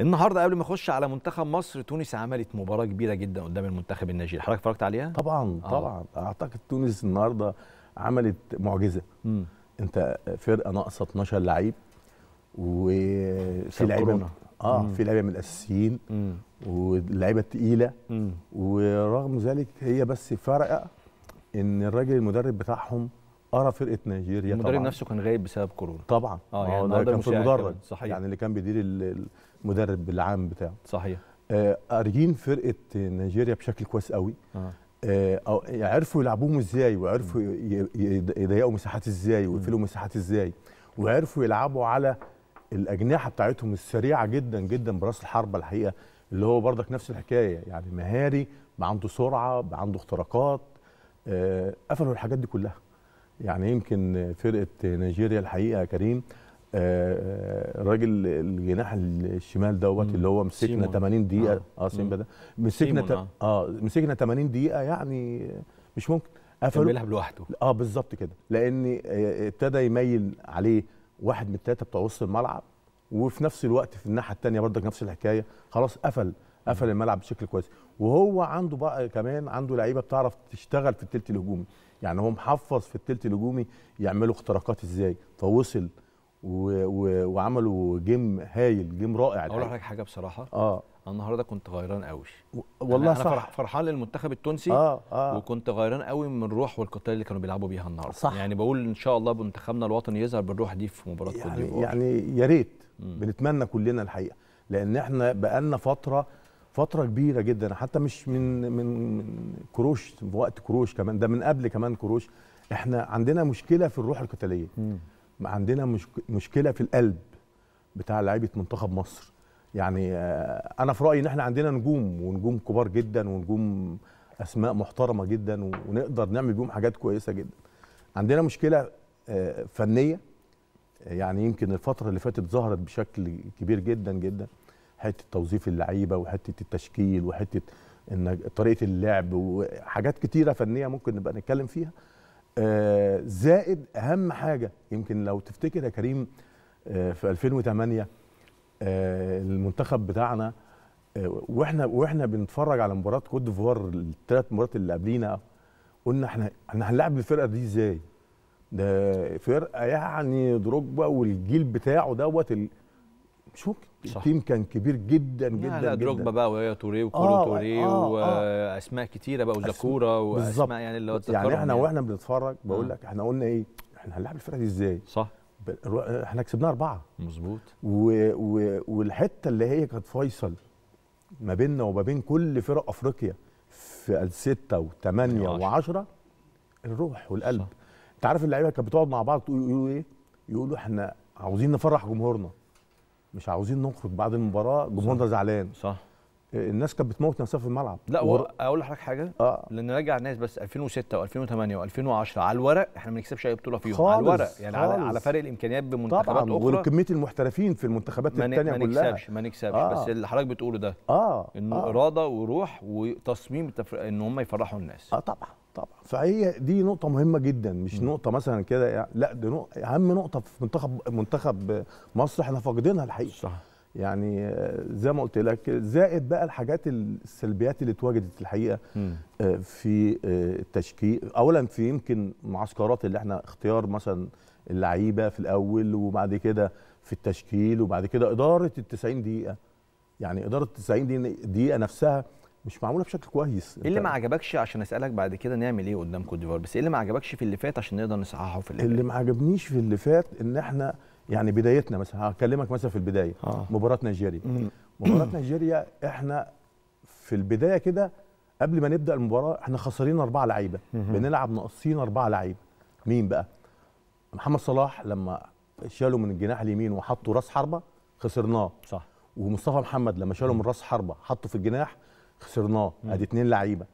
النهارده قبل ما اخش على منتخب مصر تونس عملت مباراه كبيره جدا قدام المنتخب النيجيري حضرتك اتفرجت عليها طبعا آه. طبعا اعتقد تونس النهارده عملت معجزه م. انت فرقه ناقصه 12 لعيب وفي لعيبه اه مم. في لعيبه من الاساسيين واللعيبه الثقيله ورغم ذلك هي بس فرقه ان الراجل المدرب بتاعهم قرا فرقه نيجيريا المدرب طبعا. نفسه كان غايب بسبب كورونا طبعا اه يعني آه، ده كان في المدرج صحيح يعني اللي كان بيدير المدرب العام بتاعه صحيح آه، ارجين قاريين فرقه نيجيريا بشكل كويس قوي آه. آه عرفوا يلعبوهم ازاي وعرفوا يضيقوا مساحات ازاي ويقفلوا مساحات ازاي وعرفوا يلعبوا على الاجنحه بتاعتهم السريعه جدا جدا براس الحربه الحقيقه اللي هو برضك نفس الحكايه يعني مهاري عنده سرعه عنده اختراقات آه قفلوا الحاجات دي كلها يعني يمكن فرقه نيجيريا الحقيقه يا كريم الراجل آه، آه، الجناح الشمال دوت اللي هو مسكنا 80 دقيقه اه, آه، سيمبا ده مسكنا ت... اه مسكنا 80 دقيقه يعني مش ممكن قفلوا بيلعب لوحده اه بالظبط كده لان ابتدى يميل عليه واحد من الثلاثه بتوع وسط الملعب وفي نفس الوقت في الناحيه الثانيه برضك نفس الحكايه خلاص قفل قفل الملعب بشكل كويس وهو عنده بقى كمان عنده لعيبه بتعرف تشتغل في الثلث الهجومي يعني هو محفظ في الثلث الهجومي يعملوا اختراقات ازاي فوصل و... و... وعملوا جيم هايل جيم رائع اقول لحضرتك حاجه بصراحه اه النهارده كنت غيران قوي والله أنا صح أنا فرحان للمنتخب التونسي آه آه وكنت غيران قوي من الروح والقتال اللي كانوا بيلعبوا بيها النهارده صح يعني بقول ان شاء الله منتخبنا الوطني يظهر بالروح دي في مباراه يعني كوت يعني يا ريت بنتمنى كلنا الحقيقه لان احنا بقالنا فتره فتره كبيره جدا حتى مش من من كروش وقت كروش كمان ده من قبل كمان كروش احنا عندنا مشكله في الروح القتاليه عندنا مشكله في القلب بتاع لعيبه منتخب مصر يعني آه، انا في رايي ان احنا عندنا نجوم ونجوم كبار جدا ونجوم اسماء محترمه جدا ونقدر نعمل بيهم حاجات كويسه جدا عندنا مشكله آه، فنيه يعني يمكن الفتره اللي فاتت ظهرت بشكل كبير جدا جدا حته توظيف اللعيبه وحته التشكيل وحته ان طريقه اللعب وحاجات كتيره فنيه ممكن نبقى نتكلم فيها آه، زائد اهم حاجه يمكن لو تفتكر يا كريم آه، في 2008 آه، المنتخب بتاعنا واحنا واحنا بنتفرج على مباراه كوت ديفوار الثلاث مباريات اللي قبلينا قلنا احنا احنا هنلعب الفرقه دي ازاي؟ ده فرقه يعني دروجبا والجيل بتاعه دوت مش ممكن التيم كان كبير جدا جدا لا دروجبا بقى ويا توريه وكولو آه توريه آه،, آه واسماء كتيره بقى وزاكورا واسماء يعني اللي هو يعني احنا يعني. واحنا بنتفرج بقول آه. لك احنا قلنا ايه احنا هنلعب الفرقه دي ازاي صح احنا كسبناها اربعه مظبوط والحته اللي هي كانت فيصل ما بيننا وما بين كل فرق افريقيا في السته و8 و10 الروح والقلب انت عارف اللعيبه كانت بتقعد مع بعض يقولوا ايه يقولوا احنا عاوزين نفرح جمهورنا مش عاوزين نخرج بعد المباراه الجمهور ده زعلان صح آه، الناس كانت بتموت نفسها في الملعب لا و... اقول لحضرتك حاجه آه. لان راجع الناس بس 2006 و2008 و2010 على الورق احنا ما بنكسبش اي بطوله فيهم خالص على الورق يعني خالص. على على فرق الامكانيات بمنتخبات طبعا اخرى طبعا وكميه المحترفين في المنتخبات الثانيه كلها ما نكسبش ما نكسبش آه. بس اللي حضرتك بتقوله ده اه انه آه. اراده وروح وتصميم التفر... ان هم يفرحوا الناس اه طبعا طبعا فهي دي نقطة مهمة جدا مش م. نقطة مثلا كده يعني لا دي نقطة أهم نقطة في منتخب منتخب مصر احنا فاقدينها الحقيقة صح يعني زي ما قلت لك زائد بقى الحاجات السلبيات اللي اتواجدت الحقيقه م. آه، في آه، التشكيل اولا في يمكن معسكرات اللي احنا اختيار مثلا اللعيبه في الاول وبعد كده في التشكيل وبعد كده اداره ال 90 دقيقه يعني اداره ال 90 دقيقه نفسها مش معموله بشكل كويس ايه اللي ما عجبكش عشان اسالك بعد كده نعمل ايه قدام كوت ديفوار بس ايه اللي ما عجبكش في اللي فات عشان نقدر نصححه في اللي اللي ما عجبنيش في اللي فات ان احنا يعني بدايتنا مثلا هكلمك مثلا في البدايه آه. مباراه نيجيريا مباراه نيجيريا احنا في البدايه كده قبل ما نبدا المباراه احنا خسرين اربعه لعيبه بنلعب ناقصين اربعه لعيبه مين بقى محمد صلاح لما شاله من الجناح اليمين وحطه راس حربه خسرناه صح ومصطفى محمد لما شاله من راس حربه حطه في الجناح خسرناه ادي اتنين لعيبه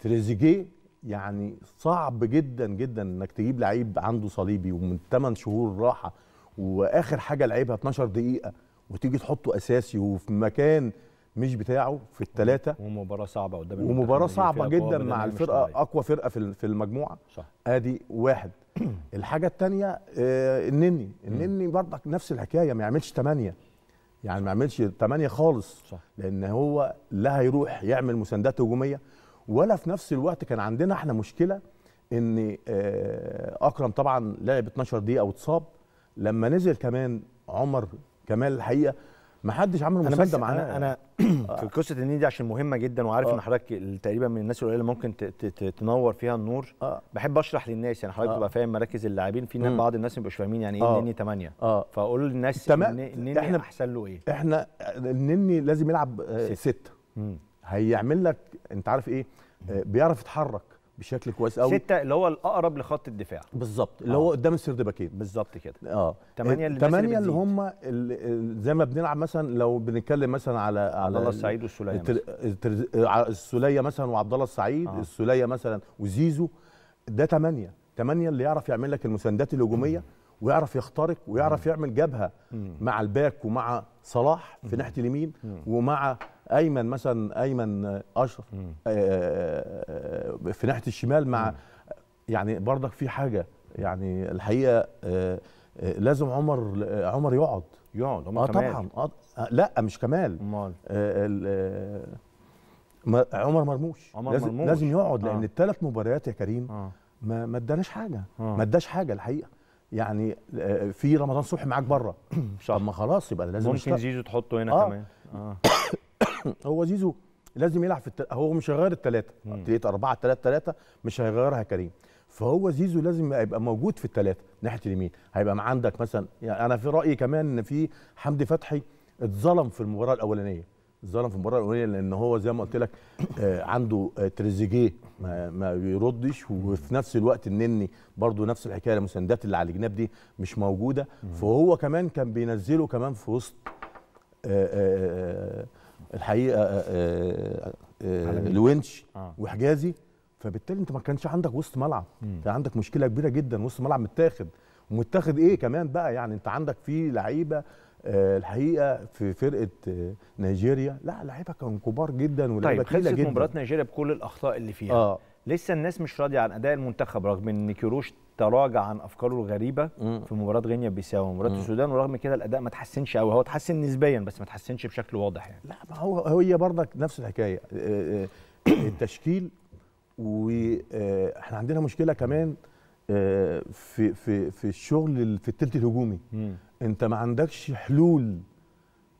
تريزيجيه يعني صعب جدا جدا انك تجيب لعيب عنده صليبي ومن 8 شهور راحه واخر حاجه لعبها 12 دقيقه وتيجي تحطه اساسي وفي مكان مش بتاعه في الثلاثه ومباراه صعبه قدام ومباراه صعبه جدا مع الفرقه اقوى فرقه في المجموعه صح ادي واحد الحاجه الثانيه آه النني النني برضك نفس الحكايه ما يعملش ثمانيه يعني ما عملش 8 خالص صح. لان هو لا هيروح يعمل مساندات هجوميه ولا في نفس الوقت كان عندنا احنا مشكله ان آه، اكرم طبعا لعب 12 دقيقه واتصاب لما نزل كمان عمر كمال الحقيقه ما حدش عمل مسلسل معانا انا في قصه النيل دي عشان مهمه جدا وعارف ان آه. حضرتك تقريبا من الناس القليله اللي ممكن تنور فيها النور آه. بحب اشرح للناس يعني حضرتك آه. تبقى فاهم مراكز اللاعبين في بعض الناس ما بيبقوش فاهمين يعني ايه النني 8 اه فاقول للناس النني احنا احسن له ايه احنا النني لازم يلعب 6 هيعمل لك انت عارف ايه بيعرف يتحرك بشكل كويس قوي ستة اللي هو الاقرب لخط الدفاع بالظبط اللي آه. هو قدام السردباكين بالظبط كده اه ثمانية اللي ثمانية اللي هم زي ما بنلعب مثلا لو بنتكلم مثلا على على الله السعيد والسوليه السوليه مثلا وعبد الله السعيد آه. السوليه مثلا وزيزو ده ثمانية ثمانية اللي يعرف يعمل لك المساندات الهجوميه ويعرف يخترق ويعرف يعمل جبهه مع الباك ومع صلاح في ناحيه اليمين ومع ايمن مثلا ايمن اشرف آه، آه، آه، في ناحيه الشمال مع يعني برضك في حاجه يعني الحقيقه لازم عمر عمر يقعد يقعد عمر آه طبعا لا مش كمال امال عمر مرموش عمر لازم مرموش لازم يقعد آه. لان الثلاث مباريات يا كريم آه. ما ما اداناش حاجه آه. ما اداش حاجه الحقيقه يعني في رمضان صبحي معاك بره طب ما خلاص يبقى لازم ممكن زيزو تحطه هنا آه. كمان آه. هو زيزو لازم يلعب في التل... هو مش هيغير الثلاثه تلاتة أربعة ثلاثة ثلاثة مش هيغيرها كريم فهو زيزو لازم يبقى موجود في الثلاثه ناحيه اليمين هيبقى عندك مثلا يعني انا في رايي كمان ان في حمدي فتحي اتظلم في المباراه الاولانيه اتظلم في المباراه الاولانيه لان هو زي ما قلت لك آه، عنده آه، تريزيجيه ما, ما بيردش وفي نفس الوقت النني برضه نفس الحكايه المساندات اللي على الجناب دي مش موجوده فهو كمان كان بينزله كمان في وسط آآ آه، آآ الحقيقه الونش آه، آه، آه، وحجازي فبالتالي انت ما كانش عندك وسط ملعب انت عندك مشكله كبيره جدا وسط ملعب متاخد ومتاخد ايه كمان بقى يعني انت عندك في لعيبه الحقيقه في فرقه نيجيريا لا لعيبه كانوا كبار جدا ولعيبه طيب خلصت مباراه نيجيريا بكل الاخطاء اللي فيها آه. لسه الناس مش راضيه عن اداء المنتخب رغم ان كيروش تراجع عن افكاره الغريبه مم. في مباراه غينيا بيساو ومباراه السودان ورغم كده الاداء ما تحسنش قوي هو تحسن نسبيا بس ما تحسنش بشكل واضح يعني لا ما هو هي برضك نفس الحكايه آه، آه، آه، التشكيل واحنا عندنا مشكله كمان في في في الشغل في الثلث الهجومي انت ما عندكش حلول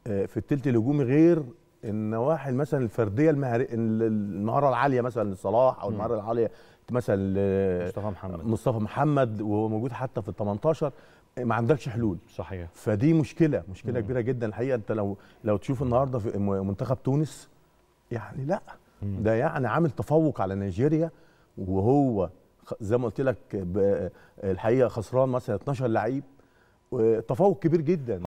في الثلث الهجومي غير النواحي مثلا الفرديه المهاريه المهاره العاليه مثلا لصلاح او المهاره العاليه مثلا مصطفى محمد مصطفى محمد وهو موجود حتى في ال 18 ما عندكش حلول صحيح فدي مشكله مشكله مم. كبيره جدا الحقيقه انت لو لو تشوف النهارده في منتخب تونس يعني لا مم. ده يعني عامل تفوق على نيجيريا وهو زي ما قلت لك الحقيقه خسران مثلا 12 لعيب تفوق كبير جدا